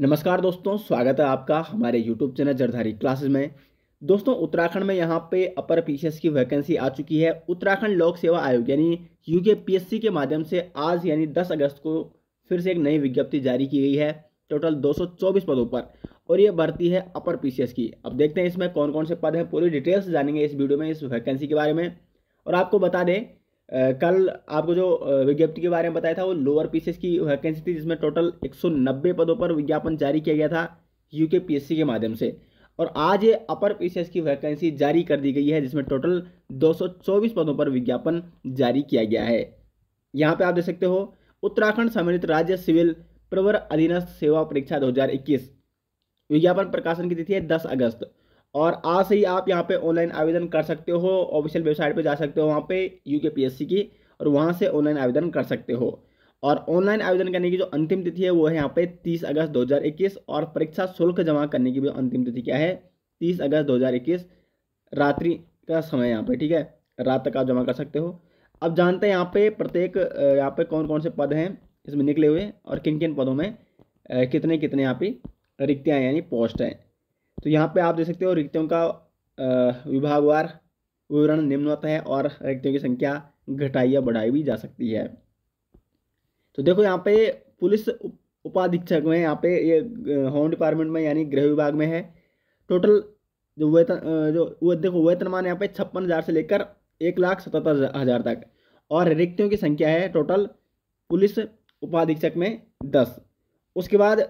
नमस्कार दोस्तों स्वागत है आपका हमारे यूट्यूब चैनल जरधारी क्लासेस में दोस्तों उत्तराखंड में यहाँ पे अपर पीसीएस की वैकेंसी आ चुकी है उत्तराखंड लोक सेवा आयोग यानी यू पीएससी के माध्यम से आज यानी 10 अगस्त को फिर से एक नई विज्ञप्ति जारी की गई है टोटल 224 पदों पर और ये भर्ती है अपर पीसीएस की अब देखते हैं इसमें कौन कौन से पद हैं पूरी डिटेल्स जानेंगे इस वीडियो में इस वैकेंसी के बारे में और आपको बता दें कल आपको जो विज्ञप्ति के बारे में बताया था वो लोअर पीसीएस की वैकेंसी थी जिसमें टोटल 190 पदों पर विज्ञापन जारी किया गया था यूके पीएससी के माध्यम से और आज ये अपर पीसीएस की वैकेंसी जारी कर दी गई है जिसमें टोटल 224 पदों पर विज्ञापन जारी किया गया है यहाँ पे आप देख सकते हो उत्तराखंड सम्मिलित राज्य सिविल प्रवर अधीनस्थ सेवा परीक्षा दो विज्ञापन प्रकाशन की तिथि है दस अगस्त और आज से ही आप यहाँ पे ऑनलाइन आवेदन कर सकते हो ऑफिशियल वेबसाइट पे जा सकते हो वहाँ पे यू के पी की और वहाँ से ऑनलाइन आवेदन कर सकते हो और ऑनलाइन आवेदन करने की जो अंतिम तिथि है वो है यहाँ पे 30 अगस्त 2021 और परीक्षा शुल्क जमा करने की भी अंतिम तिथि क्या है 30 अगस्त 2021 रात्रि का समय यहाँ पे ठीक है रात तक आप जमा कर सकते हो अब जानते हैं यहाँ पे प्रत्येक यहाँ पे कौन कौन से पद हैं इसमें निकले हुए और किन किन पदों में कितने कितने यहाँ पे रिक्तियाँ यानी पोस्ट हैं तो यहाँ पे आप देख सकते हो रिक्तियों का विभागवार विवरण होता है और रिक्तियों की संख्या घटाई या बढ़ाई भी जा सकती है तो देखो यहाँ पे पुलिस उपाधीक्षक में यहाँ पे ये होम डिपार्टमेंट में यानी गृह विभाग में है टोटल जो वेतन जो वे, देखो वेतनमान यहाँ पे छप्पन हज़ार से लेकर एक लाख सतहत्तर हज़ार तक और रिक्तियों की संख्या है टोटल पुलिस उपाधीक्षक में दस उसके बाद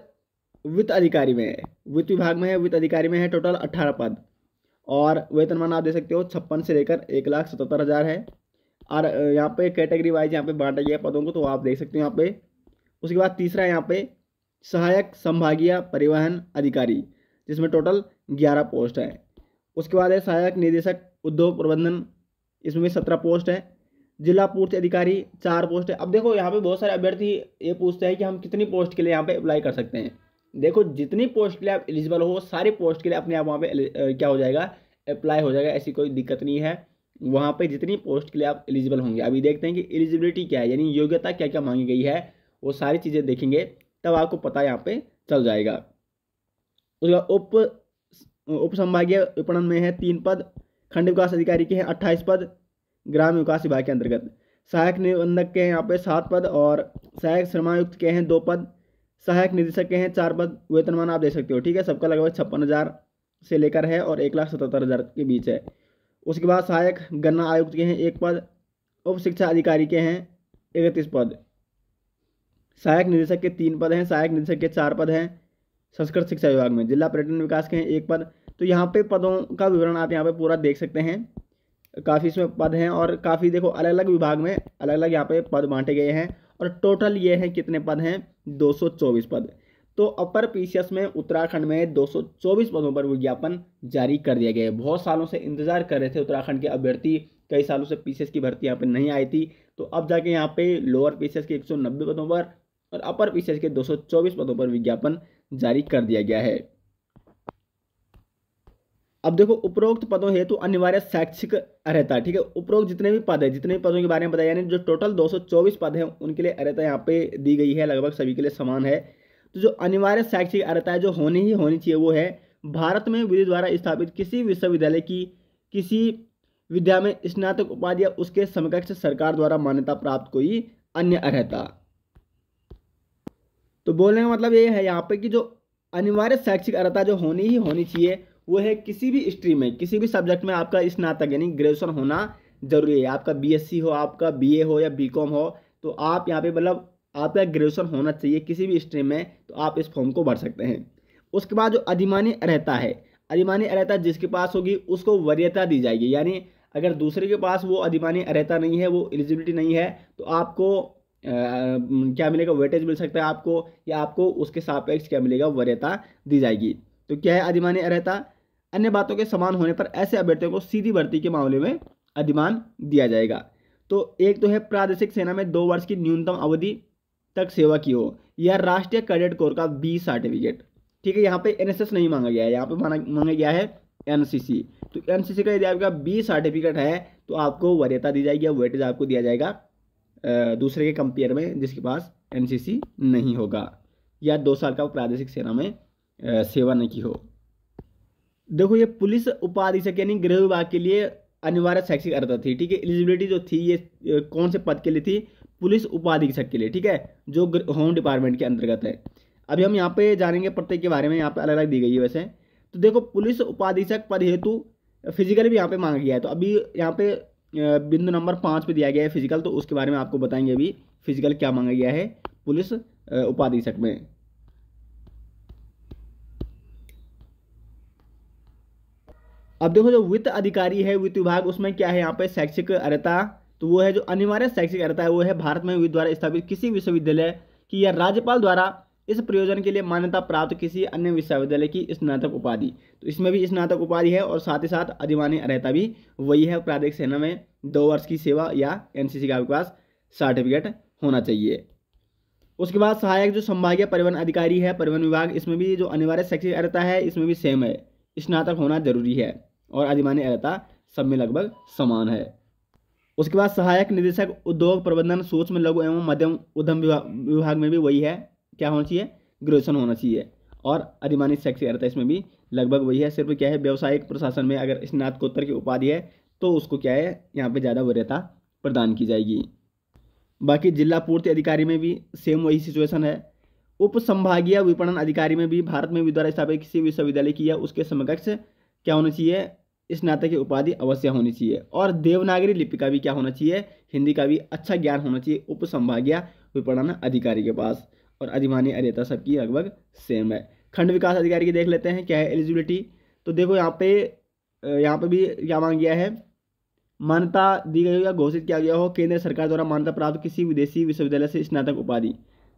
वित्त अधिकारी में है वित्त विभाग में है वित्त अधिकारी में है टोटल अट्ठारह पद और वेतनमान आप दे सकते हो छप्पन से लेकर एक लाख सतहत्तर हज़ार है और यहाँ पे कैटेगरी वाइज यहाँ पे बांटा गया पदों को तो आप देख सकते हो यहाँ पे उसके बाद तीसरा यहाँ पे सहायक संभागीय परिवहन अधिकारी जिसमें टोटल ग्यारह पोस्ट हैं उसके बाद है सहायक निदेशक उद्योग प्रबंधन इसमें भी सत्रह पोस्ट है जिला पूर्ति अधिकारी चार पोस्ट है अब देखो यहाँ पे बहुत सारे अभ्यर्थी ये पूछते हैं कि हम कितनी पोस्ट के लिए यहाँ पे अप्लाई कर सकते हैं देखो जितनी पोस्ट के लिए आप एलिजिबल हो सारी पोस्ट के लिए अपने आप वहाँ पे क्या हो जाएगा अप्लाई हो जाएगा ऐसी कोई दिक्कत नहीं है वहाँ पे जितनी पोस्ट के लिए आप एलिजिबल होंगे अभी देखते हैं कि एलिजिबिलिटी क्या है यानी योग्यता क्या क्या मांगी गई है वो सारी चीज़ें देखेंगे तब आपको पता यहाँ पे चल जाएगा उसके बाद उप उप संभागीय विपणन में है तीन पद खंड विकास अधिकारी के हैं अट्ठाईस पद ग्राम विकास विभाग के अंतर्गत सहायक निबंधक के हैं यहाँ पे सात पद और सहायक श्रमायुक्त के हैं दो पद सहायक निदेशक के हैं चार पद वेतनमान आप देख सकते हो ठीक है सबका लगभग छप्पन हज़ार से लेकर है और एक लाख सतहत्तर हज़ार के बीच है उसके बाद सहायक गन्ना आयुक्त के हैं एक पद उप शिक्षा अधिकारी के हैं इकतीस पद सहायक निदेशक के तीन पद हैं सहायक निदेशक के चार पद हैं संस्कृत शिक्षा विभाग में जिला पर्यटन विकास के हैं एक पद तो यहाँ पर पदों का विवरण आप यहाँ पर पूरा देख सकते हैं काफ़ी इसमें पद हैं और काफ़ी देखो अलग अलग विभाग में अलग अलग यहाँ पे पद बांटे गए हैं और टोटल ये हैं कितने पद हैं 224 पद तो अपर पीसीएस में उत्तराखंड में 224 पदों पर विज्ञापन जारी कर दिया गया है बहुत सालों से इंतजार कर रहे थे उत्तराखंड के अभ्यर्थी कई सालों से पीसीएस की भर्ती यहाँ पर नहीं आई थी तो अब जाके यहाँ पे लोअर पीसीएस के 190 पदों पर और अपर पीसीएस के 224 पदों पर विज्ञापन जारी कर दिया गया है अब देखो उपरोक्त पदों हेतु अनिवार्य शैक्षिक अर्हता ठीक है उपरोक्त जितने भी पद है जितने भी पदों के बारे में बताया यानी जो टोटल 224 पद हैं उनके लिए अर्हता यहाँ पे दी गई है लगभग सभी के लिए समान है तो जो अनिवार्य शैक्षिक अर्हता है जो होनी ही होनी चाहिए वो है भारत में विधि द्वारा स्थापित किसी विश्वविद्यालय की किसी विद्या में स्नातक उपाधि या उसके समकक्ष सरकार द्वारा मान्यता प्राप्त कोई अन्य अर्हता तो बोलने का मतलब ये है यहाँ पे कि जो अनिवार्य शैक्षिक अर्हता जो होनी ही होनी चाहिए वो है किसी भी स्ट्रीम में किसी भी सब्जेक्ट में आपका स्नातक यानी ग्रेजुएशन होना जरूरी है आपका बीएससी हो आपका बीए हो या बीकॉम हो तो आप यहाँ पे मतलब आपका ग्रेजुएशन होना चाहिए किसी भी स्ट्रीम में तो आप इस फॉर्म को भर सकते हैं उसके बाद जो अधिमानी रहता है अधिमानी अर्हता जिसके पास होगी उसको वरीयता दी जाएगी यानी अगर दूसरे के पास वो अधिमानी अर्हता नहीं है वो एलिजिबिलिटी नहीं है तो आपको आ, क्या मिलेगा वेटेज मिल सकता है आपको या आपको उसके सापेक्ष क्या मिलेगा वरीयता दी जाएगी तो क्या है अधिमानी अर्हता अन्य बातों के समान होने पर ऐसे अभ्यर्थियों को सीधी भर्ती के मामले में अधिमान दिया जाएगा तो एक तो है प्रादेशिक सेना में दो वर्ष की न्यूनतम अवधि तक सेवा की हो या राष्ट्रीय कैडेट कोर का बी सर्टिफिकेट ठीक है यहाँ पे एनएसएस नहीं मांगा गया है यहाँ पे माना मांगा गया है एनसीसी तो एनसीसी का यदि आपका बी सर्टिफिकेट है तो आपको वरीयता दी जाएगी वेटेज आपको दिया जाएगा दूसरे के कंपेयर में जिसके पास एन नहीं होगा या दो साल का प्रादेशिक सेना में सेवा नहीं की हो देखो ये पुलिस उपाधीक्षक यानी गृह विभाग के लिए अनिवार्य शैक्षिक अर्थता थी ठीक है एलिजिबिलिटी जो थी ये कौन से पद के लिए थी पुलिस उपाधीक्षक के लिए ठीक है जो होम डिपार्टमेंट के अंतर्गत है अभी हम यहाँ पे जानेंगे प्रत्येक के बारे में यहाँ पे अलग अलग दी गई है वैसे तो देखो पुलिस उपाधीक्षक पद हेतु फिजिकल भी यहाँ पे मांगा गया है तो अभी यहाँ पे बिंदु नंबर पाँच पे दिया गया है फिजिकल तो उसके बारे में आपको बताएंगे अभी फिजिकल क्या मांगा गया है पुलिस उपाधीक्षक में अब देखो जो वित्त अधिकारी है वित्त विभाग उसमें क्या है यहाँ पे शैक्षिक अर्ता तो वो है जो अनिवार्य शैक्षिक अर्ता है वो है भारत में वित्त द्वारा स्थापित किसी विश्वविद्यालय की या राज्यपाल द्वारा इस प्रयोजन के लिए मान्यता प्राप्त किसी अन्य विश्वविद्यालय की स्नातक उपाधि तो इसमें भी स्नातक उपाधि है और साथ ही साथ अधिमान्य अर्हता भी वही है प्रादेशिक सेना में दो वर्ष की सेवा या एनसीसी का विकास पास सर्टिफिकेट होना चाहिए उसके बाद सहायक जो संभागीय परिवहन अधिकारी है परिवहन विभाग इसमें भी जो अनिवार्य शैक्षिक अर्हता है इसमें भी सेम है स्नातक होना जरूरी है और अधिमान्य अर्ता सब में लगभग समान है उसके बाद सहायक निदेशक उद्योग प्रबंधन सूक्ष्म लघु एवं मध्यम उद्यम विभाग में भी वही है क्या होना चाहिए ग्रेजुएशन होना चाहिए और अधिमानी शैक्षिक अर्थ इसमें भी लगभग वही है सिर्फ क्या है व्यावसायिक प्रशासन में अगर स्नातकोत्तर की उपाधि है तो उसको क्या है यहाँ पे ज़्यादा वरीयता प्रदान की जाएगी बाकी जिला पूर्ति अधिकारी में भी सेम वही सिचुएशन है उप संभागीय विपणन अधिकारी में भी भारत में द्वारा स्थापित किसी विश्वविद्यालय की या उसके समकक्ष क्या होना चाहिए इस नाते की उपाधि अवश्य होनी चाहिए और देवनागरी लिपि का भी क्या होना चाहिए हिंदी का भी अच्छा ज्ञान होना चाहिए उपसंभागीय विपणन अधिकारी के पास और अधिमानी अरियता सबकी लगभग सेम है खंड विकास अधिकारी की देख लेते हैं क्या है एलिजिबिलिटी तो देखो यहाँ पे यहाँ पे भी क्या मांग गया है मान्यता दी गई हो या घोषित किया गया हो केंद्र सरकार द्वारा मान्यता प्राप्त किसी विदेशी विश्वविद्यालय से स्नातक उपाधि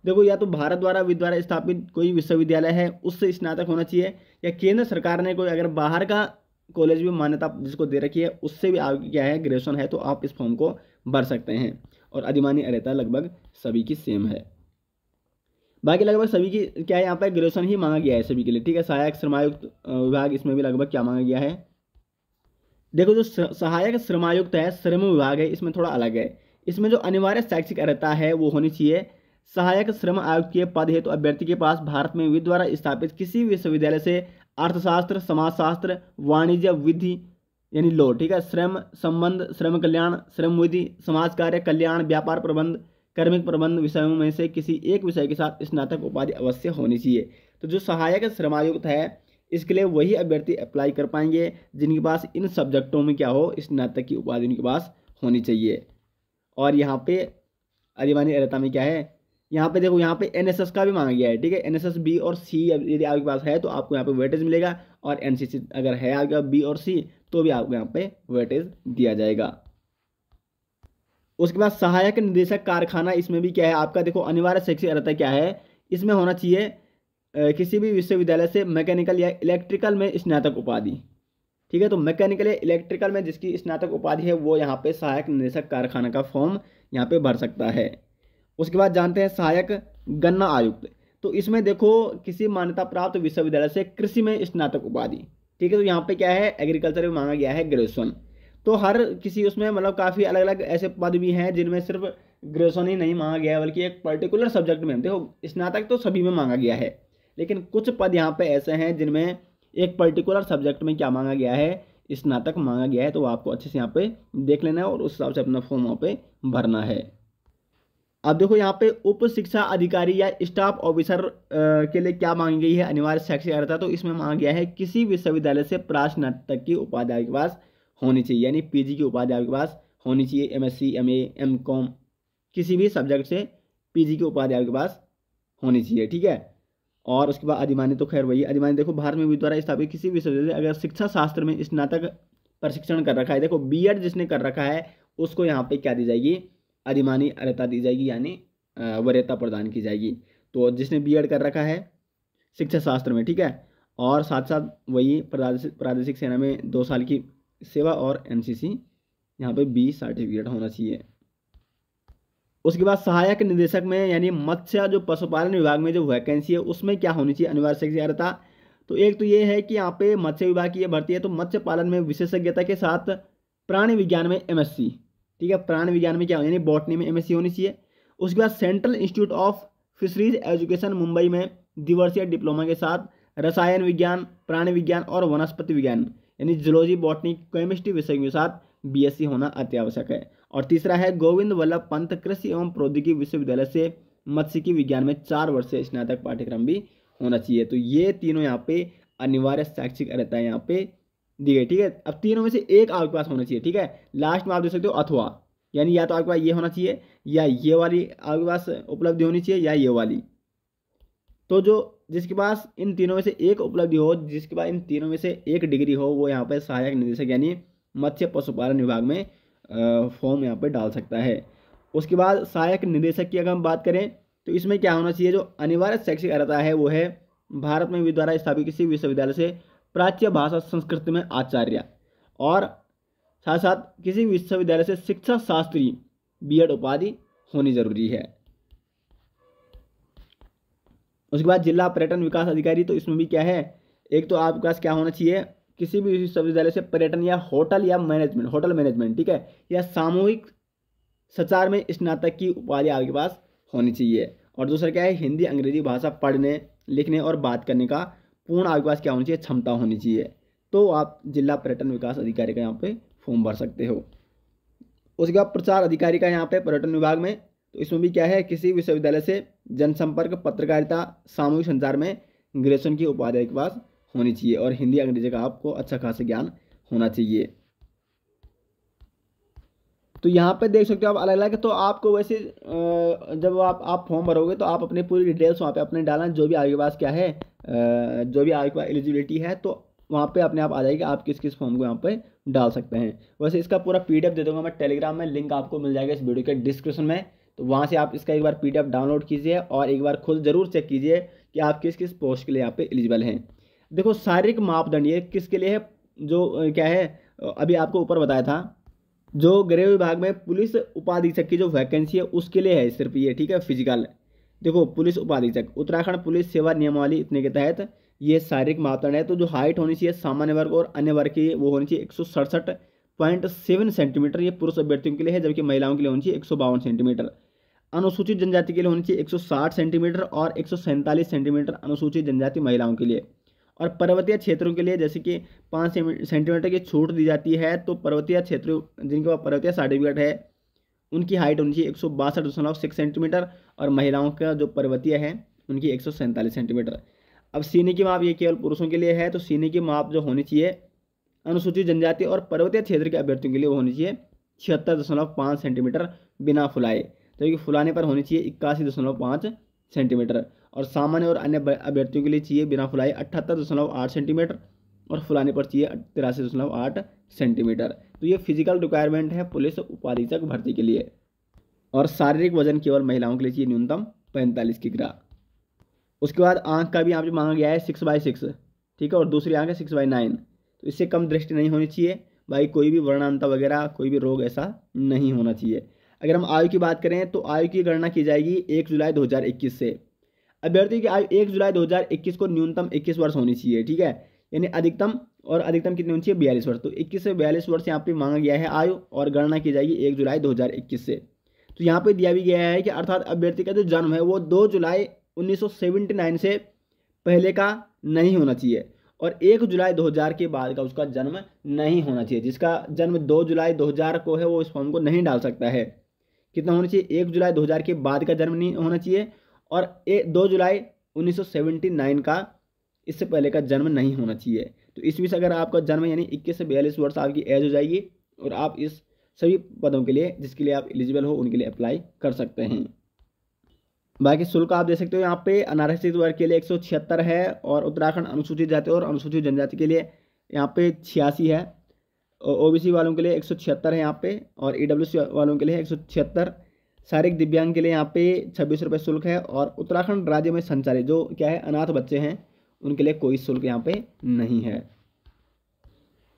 देखो या तो भारत द्वारा द्वारा स्थापित कोई विश्वविद्यालय है उससे स्नातक होना चाहिए या केंद्र सरकार ने कोई अगर बाहर का कॉलेज भी मान्यता जिसको दे रखी है उससे भी आगे क्या है ग्रेजुएशन है तो आप इस फॉर्म को भर सकते हैं और अधिमानी अरेता लगभग सभी की सेम है बाकी लगभग सभी की क्या है यहाँ पर ग्रेजुएशन ही मांगा गया है सभी के लिए ठीक है सहायक श्रमायुक्त विभाग इसमें भी लगभग क्या मांगा गया है देखो जो सहायक श्रमायुक्त है श्रम विभाग है इसमें थोड़ा अलग है इसमें जो अनिवार्य शैक्षिक अर्हता है वो होनी चाहिए सहायक श्रम आयुक्त के पद हेतु तो अभ्यर्थी के पास भारत में विद्वारा स्थापित किसी विश्वविद्यालय से अर्थशास्त्र समाजशास्त्र वाणिज्य विधि यानी लो ठीक है श्रम संबंध श्रम कल्याण श्रम विधि समाज कार्य कल्याण व्यापार प्रबंध कर्मिक प्रबंध विषयों में से किसी एक विषय के साथ स्नातक उपाधि अवश्य होनी चाहिए तो जो सहायक श्रमायुक्त है इसके लिए वही अभ्यर्थी अप्लाई कर पाएंगे जिनके पास इन सब्जेक्टों में क्या हो स्नातक की उपाधि उनके पास होनी चाहिए और यहाँ पे अधिमानी अरता में क्या है यहाँ पे देखो यहाँ पे एन का भी मांगा गया है ठीक है एन बी और सी यदि आपके पास है तो आपको यहाँ पे वेटेज मिलेगा और एन अगर है आपके पास बी और सी तो भी आपको यहाँ पे वेटेज दिया जाएगा उसके बाद सहायक निदेशक कारखाना इसमें भी क्या है आपका देखो अनिवार्य शैक्षिक अर्हता क्या है इसमें होना चाहिए किसी भी विश्वविद्यालय से मैकेनिकल या इलेक्ट्रिकल में स्नातक उपाधि ठीक है तो मैकेनिकल या इलेक्ट्रिकल में जिसकी स्नातक उपाधि है वो यहाँ पे सहायक निदेशक कारखाना का फॉर्म यहाँ पे भर सकता है उसके बाद जानते हैं सहायक गन्ना आयुक्त तो इसमें देखो किसी मान्यता प्राप्त विश्वविद्यालय से कृषि में स्नातक उपाधि ठीक है तो यहाँ पे क्या है एग्रीकल्चर में मांगा गया है ग्रेजुएशन तो हर किसी उसमें मतलब काफ़ी अलग अलग ऐसे पद भी हैं जिनमें सिर्फ ग्रेजुएशन ही नहीं मांगा गया है बल्कि एक पर्टिकुलर सब्जेक्ट में देखो स्नातक तो सभी में मांगा गया है लेकिन कुछ पद यहाँ पे ऐसे हैं जिनमें एक पर्टिकुलर सब्जेक्ट में क्या मांगा गया है स्नातक मांगा गया है तो आपको अच्छे से यहाँ पे देख लेना है और उस हिसाब से अपना फॉर्म वहाँ पे भरना है अब देखो यहाँ पे उप शिक्षा अधिकारी या स्टाफ ऑफिसर के लिए क्या मांगी गई है अनिवार्य शैक्षिक अर्हता तो इसमें मांगा गया है किसी विश्वविद्यालय से प्रास्नातक की उपाध्याय के पास होनी चाहिए यानी पीजी की उपाध्याय के पास होनी चाहिए एमएससी एमए एमकॉम किसी भी सब्जेक्ट से पीजी के उपाध्याय के पास होनी चाहिए ठीक है और उसके बाद अधिमान्य तो खैर वही अधिमान्य देखो भारत में द्वारा स्थापित किसी विश्वविद्यालय अगर शिक्षा शास्त्र में स्नातक प्रशिक्षण कर रखा है देखो बी जिसने कर रखा है उसको यहाँ पे क्या दी जाएगी अधिमानी अर्ता दी जाएगी यानी वरीयता प्रदान की जाएगी तो जिसने बीएड कर रखा है शिक्षा शास्त्र में ठीक है और साथ साथ वही प्रादेशिक सेना में दो साल की सेवा और एनसीसी यहाँ पर बी सर्टिफिकेट होना चाहिए उसके बाद सहायक निदेशक में यानी मत्स्य जो पशुपालन विभाग में जो वैकेंसी है उसमें क्या होनी चाहिए अनिवार्य शिक्षार्हता तो एक तो ये है कि यहाँ पे मत्स्य विभाग की ये भर्ती है तो मत्स्य पालन में विशेषज्ञता के साथ प्राणी विज्ञान में एमएससी ठीक है प्राण विज्ञान में क्या हो यानी बॉटनी में एमएससी होनी चाहिए उसके बाद Central Institute of Fisheries Education Mumbai में दिवर्सीय डिप्लोमा के साथ रसायन विज्ञान प्राण विज्ञान और वनस्पति विज्ञान यानी जुलॉजी बॉटनी केमिस्ट्री विषय के साथ बी होना अत्यावश्यक है और तीसरा है गोविंद वल्लभ पंत कृषि एवं प्रौद्योगिकी विश्वविद्यालय से मत्स्यिकी विज्ञान में चार वर्षीय स्नातक पाठ्यक्रम भी होना चाहिए तो ये तीनों यहाँ पे अनिवार्य शैक्षिक रहता है यहाँ पे दी गई ठीक है अब तीनों में से एक आपके पास होना चाहिए ठीक है लास्ट में आप देख सकते हो अथवा यानी या तो आपके पास ये होना चाहिए या ये वाली आपके पास उपलब्धि होनी चाहिए या ये वाली तो जो जिसके पास इन तीनों में से एक उपलब्धि हो जिसके पास इन तीनों में से एक डिग्री हो वो यहाँ पर सहायक निदेशक यानी मत्स्य पशुपालन विभाग में फॉर्म यहाँ पर डाल सकता है उसके बाद सहायक निदेशक की अगर हम बात करें तो इसमें क्या होना चाहिए जो अनिवार्य शैक्षिक अर्ता है वो है भारत में द्वारा स्थापित किसी विश्वविद्यालय से प्राच्य भाषा संस्कृत में आचार्य और साथ साथ किसी भी विश्वविद्यालय से शिक्षा शास्त्री बीएड उपाधि होनी जरूरी है उसके बाद जिला पर्यटन विकास अधिकारी तो इसमें भी क्या है एक तो आपके पास क्या होना चाहिए किसी भी विश्वविद्यालय से पर्यटन या होटल या मैनेजमेंट होटल मैनेजमेंट ठीक है या सामूहिक सचार में स्नातक की उपाधि आपके पास होनी चाहिए और दूसरा क्या है हिंदी अंग्रेजी भाषा पढ़ने लिखने और बात करने का पूर्ण पास क्या होनी चाहिए क्षमता होनी चाहिए तो आप जिला पर्यटन विकास अधिकारी का यहाँ पे फॉर्म भर सकते हो उसके बाद प्रचार अधिकारी का यहाँ पे पर्यटन विभाग में तो इसमें भी क्या है किसी विश्वविद्यालय से जनसंपर्क पत्रकारिता सामूहिक संचार में ग्रेजुएशन की उपाधि के पास होनी चाहिए और हिंदी अंग्रेजी का आपको अच्छा खासा ज्ञान होना चाहिए तो यहाँ पे देख सकते हो आप अलग अलग तो आपको वैसे जब आप आप फॉर्म भरोगे तो आप अपनी पूरी डिटेल्स वहाँ पे अपने डालना जो भी आपके पास क्या है जो भी आपके पास एलिजिबिलिटी है तो वहाँ पे अपने आप आ जाएगी आप किस किस फॉर्म को यहाँ पे डाल सकते हैं वैसे इसका पूरा पी दे दूँगा मैं टेलीग्राम में लिंक आपको मिल जाएगा इस वीडियो के डिस्क्रिप्शन में तो वहाँ से आप इसका एक बार पी डाउनलोड कीजिए और एक बार खुद ज़रूर चेक कीजिए कि आप किस किस पोस्ट के लिए यहाँ पर एलिजिबल हैं देखो शारीरिक मापदंड ये किसके लिए है जो क्या है अभी आपको ऊपर बताया था जो गृह विभाग में पुलिस उपाधीक्षक की जो वैकेंसी है उसके लिए है सिर्फ ये ठीक है फिजिकल देखो पुलिस उपाधीक्षक उत्तराखंड पुलिस सेवा नियमावली इतने के तहत ये शारीरिक मापदंड है तो जो हाइट होनी चाहिए सामान्य वर्ग और अन्य वर्ग की वो होनी चाहिए एक पॉइंट सेवन सेंटीमीटर ये पुरुष अभ्यर्थियों के लिए है जबकि महिलाओं के लिए होनी चाहिए एक सेंटीमीटर अनुसूचित जनजाति के लिए होनी चाहिए 160 सेंटीमीटर और एक सेंटीमीटर अनुसूचित जनजाति महिलाओं के लिए और पर्वतीय क्षेत्रों के लिए जैसे कि पाँच सेंटीमीटर की छूट दी जाती है तो पर्वतीय क्षेत्र जिनके पास पर्वतीय सर्टिफिकेट है उनकी हाइट होनी चाहिए एक सौ बासठ दशमलव सिक्स सेंटीमीटर और महिलाओं का जो पर्वतीय है उनकी एक सौ सैंतालीस सेंटीमीटर अब सीने की माप ये केवल पुरुषों के लिए है तो सीने की माप जो होनी चाहिए अनुसूचित जनजाति और पर्वतीय क्षेत्र के अभ्यर्थियों के लिए होनी चाहिए छिहत्तर दशमलव पाँच सेंटीमीटर बिना फुलाए जबकि तो फुलाने पर होनी चाहिए इक्यासी दशमलव पाँच सेंटीमीटर और सामान्य और अन्य अभ्यर्थियों के लिए चाहिए बिना फुलाई अठहत्तर दशमलव आठ सेंटीमीटर और फुलाने पर चाहिए तिरासी दशमलव आठ सेंटीमीटर तो ये फिजिकल रिक्वायरमेंट है पुलिस उपाधीक्षक भर्ती के लिए और शारीरिक वजन केवल महिलाओं के लिए चाहिए न्यूनतम पैंतालीस की ग्राह उसके बाद आँख का भी यहाँ पर मांगा गया है सिक्स बाई सिक्स ठीक है और दूसरी आँख है सिक्स बाई नाइन तो इससे कम दृष्टि नहीं होनी चाहिए भाई कोई भी वर्णांता वगैरह कोई भी रोग ऐसा नहीं होना चाहिए अगर हम आयु की बात करें तो आयु की गणना की जाएगी एक जुलाई 2021 से अभ्यर्थी की आयु एक जुलाई 2021 को न्यूनतम 21 वर्ष होनी चाहिए ठीक है यानी अधिकतम और अधिकतम कितनी होनी चाहिए बयालीस वर्ष तो इक्कीस से बयालीस वर्ष यहाँ पे मांगा गया है आयु और गणना की जाएगी एक जुलाई 2021 से तो यहाँ पे दिया भी गया है कि अर्थात अभ्यर्थी का जो जन्म है वो दो जुलाई नाइन से पहले का नहीं होना चाहिए और एक जुलाई हज़ार के बाद का उसका जन्म नहीं होना चाहिए जिसका जन्म दो जुलाई हज़ार को है वो इस फॉर्म को नहीं डाल सकता है कितना होना चाहिए एक जुलाई हज़ार के बाद का जन्म नहीं होना चाहिए और ए दो जुलाई 1979 का इससे पहले का जन्म नहीं होना चाहिए तो इसमें से अगर आपका जन्म यानी इक्कीस से बयालीस वर्ष आपकी एज हो जाएगी और आप इस सभी पदों के लिए जिसके लिए आप एलिजिबल हो उनके लिए अप्लाई कर सकते हैं बाकी शुल्क आप देख सकते हो यहाँ पे अनारक्षित वर्ग के लिए एक है और उत्तराखंड अनुसूचित जाति और अनुसूचित जनजाति के लिए यहाँ पे छियासी है ओ बी सी वालों के लिए एक है यहाँ पे और ई वालों के लिए एक शारीरिक दिव्यांग के लिए यहाँ पे छब्बीस रुपये शुल्क है और उत्तराखंड राज्य में संचालित जो क्या है अनाथ बच्चे हैं उनके लिए कोई शुल्क यहाँ पे नहीं है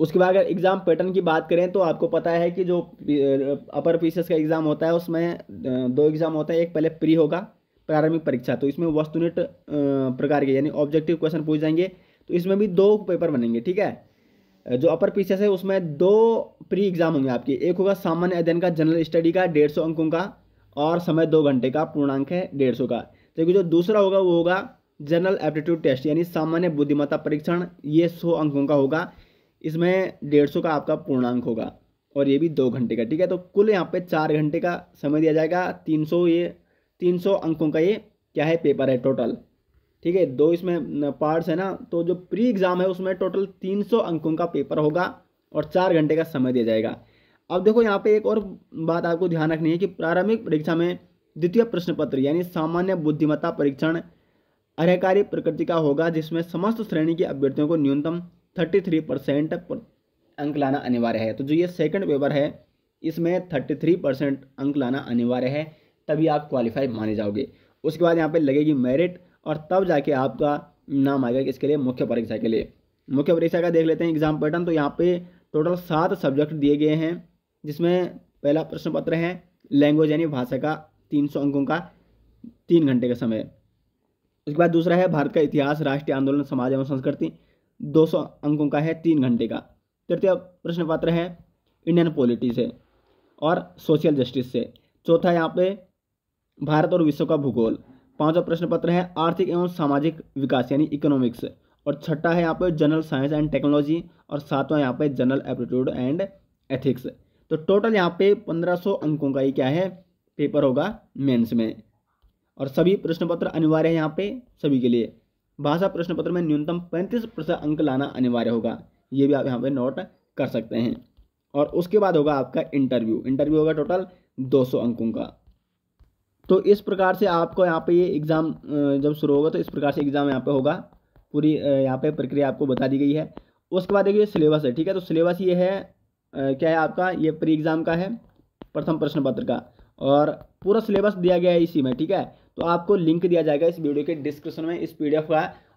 उसके बाद अगर एग्ज़ाम पैटर्न की बात करें तो आपको पता है कि जो अपर पी का एग्ज़ाम होता है उसमें दो एग्ज़ाम होता है एक पहले प्री होगा प्रारंभिक परीक्षा तो इसमें वस्तुनिट प्रकार के यानी ऑब्जेक्टिव क्वेश्चन पूछ जाएंगे तो इसमें भी दो पेपर बनेंगे ठीक है जो अपर पी है उसमें दो प्री एग्ज़ाम होंगे आपके एक होगा सामान्य अध्ययन का जनरल स्टडी का डेढ़ सौ अंकों का और समय दो घंटे का पूर्णांक है डेढ़ सौ का जबकि तो जो दूसरा होगा वो होगा जनरल एप्टीट्यूड टेस्ट यानी सामान्य बुद्धिमत्ता परीक्षण ये सौ अंकों का होगा इसमें डेढ़ सौ का आपका पूर्णांक होगा और ये भी दो घंटे का ठीक है तो कुल यहाँ पे चार घंटे का समय दिया जाएगा तीन सौ ये तीन सौ अंकों का ये क्या है पेपर है टोटल ठीक है दो इसमें पार्ट्स है ना तो जो प्री एग्ज़ाम है उसमें टोटल तीन सौ अंकों का पेपर होगा और चार घंटे का समय दिया जाएगा अब देखो यहाँ पे एक और बात आपको ध्यान रखनी है कि प्रारंभिक परीक्षा में द्वितीय प्रश्न पत्र यानी सामान्य बुद्धिमत्ता परीक्षण अर्यकारी प्रकृति का होगा जिसमें समस्त श्रेणी के अभ्यर्थियों को न्यूनतम थर्टी थ्री परसेंट अंक लाना अनिवार्य है तो जो ये सेकंड पेपर है इसमें थर्टी थ्री परसेंट अंक लाना अनिवार्य है तभी आप क्वालिफाई माने जाओगे उसके बाद यहाँ पे लगेगी मेरिट और तब जाके आपका नाम आएगा किसके लिए मुख्य परीक्षा के लिए मुख्य परीक्षा का देख लेते हैं एग्जाम पैटर्न तो यहाँ पे टोटल सात सब्जेक्ट दिए गए हैं जिसमें पहला प्रश्न पत्र है लैंग्वेज यानी भाषा का तीन सौ अंकों का तीन घंटे का समय उसके बाद दूसरा है भारत का इतिहास राष्ट्रीय आंदोलन समाज एवं संस्कृति दो सौ अंकों का है तीन घंटे का तृतीय प्रश्न पत्र है इंडियन पॉलिटी से और सोशल जस्टिस से चौथा यहाँ पे भारत और विश्व का भूगोल पाँचवा प्रश्न पत्र है आर्थिक एवं सामाजिक विकास यानी इकोनॉमिक्स और छठा है यहाँ पे जनरल साइंस एंड टेक्नोलॉजी और सातवां यहाँ पे जनरल एप्टीट्यूड एंड एथिक्स तो टोटल यहाँ पे 1500 अंकों का ही क्या है पेपर होगा मेंस में और सभी प्रश्न पत्र अनिवार्य है यहाँ पे सभी के लिए भाषा प्रश्न पत्र में न्यूनतम पैंतीस प्रतिशत अंक लाना अनिवार्य होगा ये भी आप यहाँ पे नोट कर सकते हैं और उसके बाद होगा आपका इंटरव्यू इंटरव्यू होगा टोटल सौ अंकों का तो इस प्रकार से आपको यहाँ पे ये एग्ज़ाम जब शुरू होगा तो इस प्रकार से एग्ज़ाम यहाँ पे होगा पूरी यहाँ पे प्रक्रिया आपको बता दी गई है उसके बाद देखिए सिलेबस है ठीक है तो सिलेबस ये है क्या है आपका ये प्री एग्ज़ाम का है प्रथम प्रश्न पत्र का और पूरा सिलेबस दिया गया है इसी में ठीक है तो आपको लिंक दिया जाएगा इस वीडियो के डिस्क्रिप्शन में इस पी का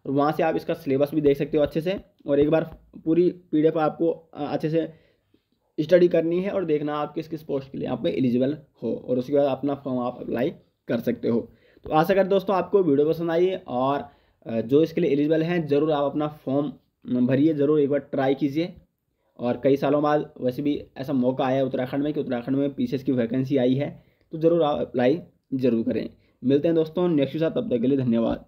और वहाँ से आप इसका सिलेबस भी देख सकते हो अच्छे से और एक बार पूरी पी आपको अच्छे से स्टडी करनी है और देखना आप किस किस पोस्ट के लिए आप एलिजिबल हो और उसके बाद अपना फॉर्म आप अप्लाई कर सकते हो तो आशा कर दोस्तों आपको वीडियो पसंद आई और जो इसके लिए एलिजिबल हैं ज़रूर आप अपना फॉर्म भरिए ज़रूर एक बार ट्राई कीजिए और कई सालों बाद वैसे भी ऐसा मौका आया है उत्तराखंड में कि उत्तराखंड में पी की वैकेंसी आई है तो ज़रूर आप अप्लाई ज़रूर करें मिलते हैं दोस्तों नेक्स्ट के साथ तब तक के लिए धन्यवाद